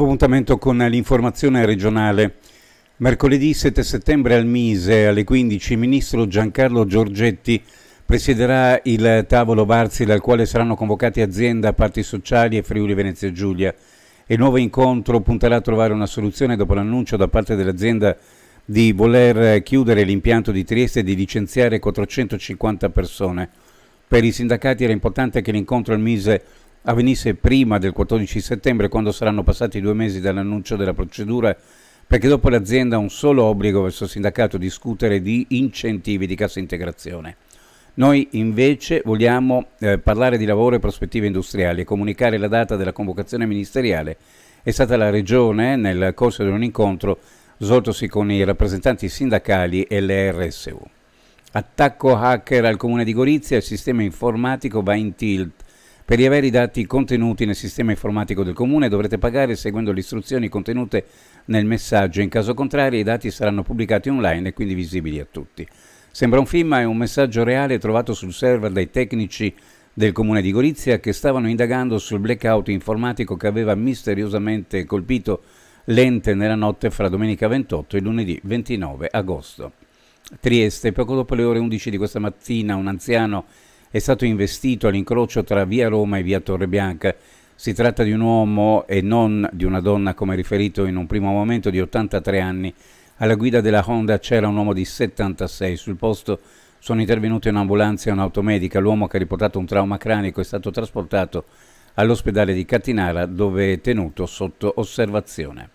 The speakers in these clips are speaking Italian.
nuovo appuntamento con l'informazione regionale. Mercoledì 7 settembre al Mise alle 15 il ministro Giancarlo Giorgetti presiderà il tavolo Varzile al quale saranno convocati azienda, parti sociali e Friuli Venezia Giulia. Il nuovo incontro punterà a trovare una soluzione dopo l'annuncio da parte dell'azienda di voler chiudere l'impianto di Trieste e di licenziare 450 persone. Per i sindacati era importante che l'incontro al Mise avvenisse prima del 14 settembre, quando saranno passati due mesi dall'annuncio della procedura, perché dopo l'azienda ha un solo obbligo verso il sindacato discutere di incentivi di cassa integrazione. Noi invece vogliamo eh, parlare di lavoro e prospettive industriali e comunicare la data della convocazione ministeriale. È stata la Regione, nel corso di un incontro, svoltosi con i rappresentanti sindacali e le RSU. Attacco hacker al comune di Gorizia, il sistema informatico va in tilt. Per riavere i dati contenuti nel sistema informatico del Comune dovrete pagare seguendo le istruzioni contenute nel messaggio, in caso contrario i dati saranno pubblicati online e quindi visibili a tutti. Sembra un film, ma è un messaggio reale trovato sul server dai tecnici del comune di Gorizia che stavano indagando sul blackout informatico che aveva misteriosamente colpito l'ente nella notte fra domenica 28 e lunedì 29 agosto. Trieste, poco dopo le ore 11 di questa mattina, un anziano è stato investito all'incrocio tra via Roma e via Torre Bianca. Si tratta di un uomo e non di una donna, come riferito in un primo momento, di 83 anni. Alla guida della Honda c'era un uomo di 76. Sul posto sono intervenute un'ambulanza e un'automedica. L'uomo che ha riportato un trauma cranico è stato trasportato all'ospedale di Catinara, dove è tenuto sotto osservazione.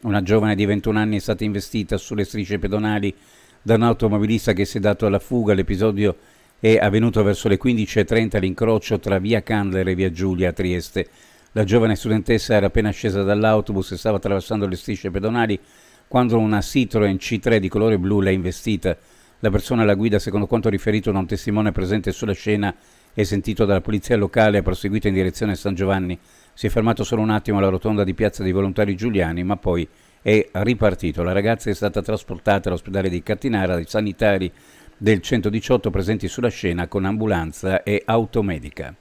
Una giovane di 21 anni è stata investita sulle strisce pedonali da un automobilista che si è dato alla fuga. L'episodio è è avvenuto verso le 15.30 l'incrocio tra via Candler e via Giulia a Trieste. La giovane studentessa era appena scesa dall'autobus e stava attraversando le strisce pedonali quando una Citroen C3 di colore blu l'ha investita. La persona alla guida, secondo quanto riferito da un testimone presente sulla scena e sentito dalla polizia locale, ha proseguito in direzione San Giovanni. Si è fermato solo un attimo alla rotonda di Piazza dei Volontari Giuliani, ma poi è ripartito. La ragazza è stata trasportata all'ospedale di Cattinara dai sanitari del 118 presenti sulla scena con ambulanza e automedica.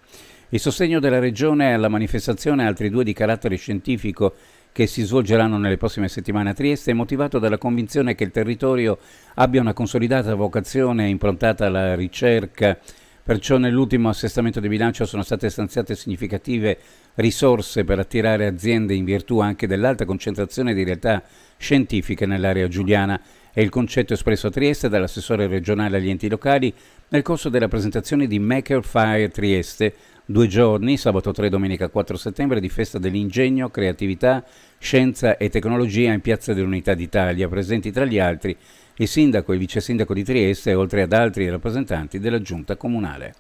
Il sostegno della Regione alla manifestazione e altri due di carattere scientifico che si svolgeranno nelle prossime settimane a Trieste è motivato dalla convinzione che il territorio abbia una consolidata vocazione improntata alla ricerca Perciò nell'ultimo assestamento di bilancio sono state stanziate significative risorse per attirare aziende in virtù anche dell'alta concentrazione di realtà scientifiche nell'area giuliana. È il concetto espresso a Trieste dall'assessore regionale agli enti locali nel corso della presentazione di Maker Fire Trieste due giorni, sabato 3 e domenica 4 settembre, di festa dell'ingegno, creatività, scienza e tecnologia in Piazza dell'Unità d'Italia, presenti tra gli altri il sindaco e il vice sindaco di Trieste, oltre ad altri rappresentanti della giunta comunale.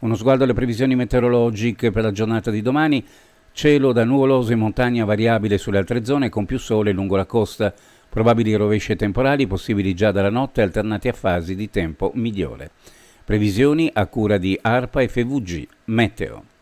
Uno sguardo alle previsioni meteorologiche per la giornata di domani, cielo da nuvoloso in montagna variabile sulle altre zone con più sole lungo la costa, probabili rovesci temporali possibili già dalla notte alternati a fasi di tempo migliore. Previsioni a cura di ARPA FVG. Meteo.